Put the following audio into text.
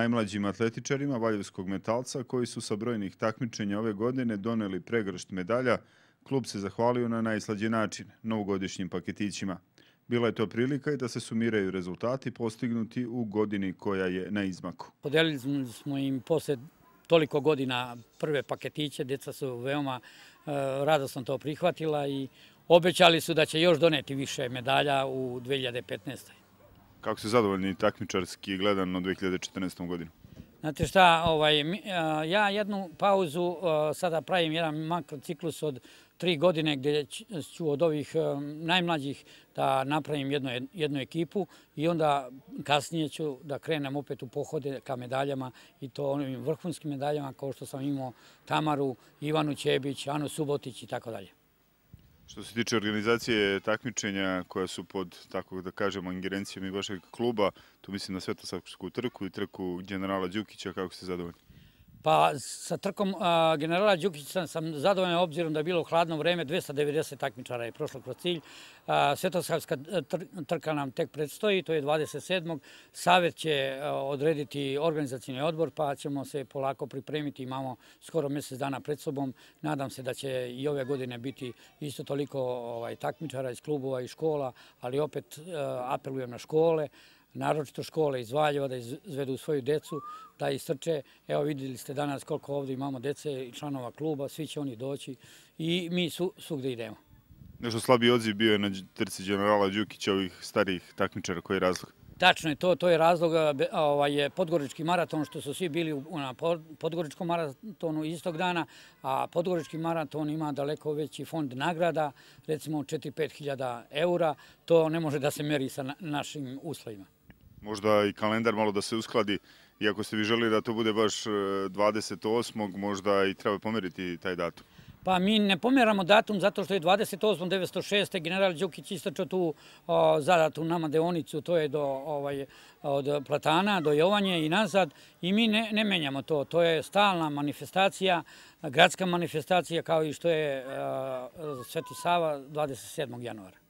najmlađim atletičarima Valjevskog metalca koji su sa brojnih takmičenja ove godine doneli pregršt medalja, klub se zahvalio na najslađe način, novogodišnjim paketićima. Bila je to prilika i da se sumiraju rezultati postignuti u godini koja je na izmaku. Podelili smo im posle toliko godina prve paketiće, deca su veoma e, radosno to prihvatila i obećali su da će još doneti više medalja u 2015. Kako ste zadovoljni takmičarski gledan na 2014. godinu? Znate šta, ovaj, ja jednu pauzu, sada pravim jedan makrociklus od tri godine gdje ću od ovih najmlađih da napravim jednu ekipu i onda kasnije ću da krenem opet u pohode ka medaljama i to onim vrhunskim medaljama kao što sam imao Tamaru, Ivanu Čebić, Anu Subotić i tako dalje. Što se tiče organizacije takmičenja koja su pod, tako da kažemo, ingerencijom i vašeg kluba, tu mislim na Svetosavsku trku i trku generala Đukića, kako ste zadovoljni? Pa sa trkom generala Đukića sam zadovoljan obzirom da je bilo hladno vreme, 290 takmičara je prošlo kroz cilj. Svetoshavska e, trka nam tek predstoji, to je 27. Savet će e, odrediti organizacijni odbor pa ćemo se polako pripremiti. Imamo skoro mjesec dana pred sobom. Nadam se da će i ove godine biti isto toliko ovaj, takmičara iz klubova i škola, ali opet e, apelujem na škole naročito škole iz Valjeva da izvedu svoju decu, da istrče. Evo vidjeli ste danas koliko ovdje imamo dece i članova kluba, svi će oni doći i mi su gde idemo. Nešto slabi odziv bio je na trci generala Đukića ovih starijih takmičara, koji je razlog? Tačno je to, to je razlog ovaj, Podgorički maraton, što su svi bili na Podgoričkom maratonu istog dana, a Podgorički maraton ima daleko veći fond nagrada, recimo 4-5 hiljada eura, to ne može da se meri sa našim uslovima možda i kalendar malo da se uskladi. Iako ste vi želi da to bude baš 28. E, možda i treba pomeriti taj datum. Pa mi ne pomeramo datum zato što je 28.906. general Đukić istočio tu zadatu nama deonicu, to je ovaj, od Platana do Jovanje i nazad i mi ne menjamo to. To je stalna manifestacija, gradska manifestacija kao i što je e, Sveti Sava 27. januara.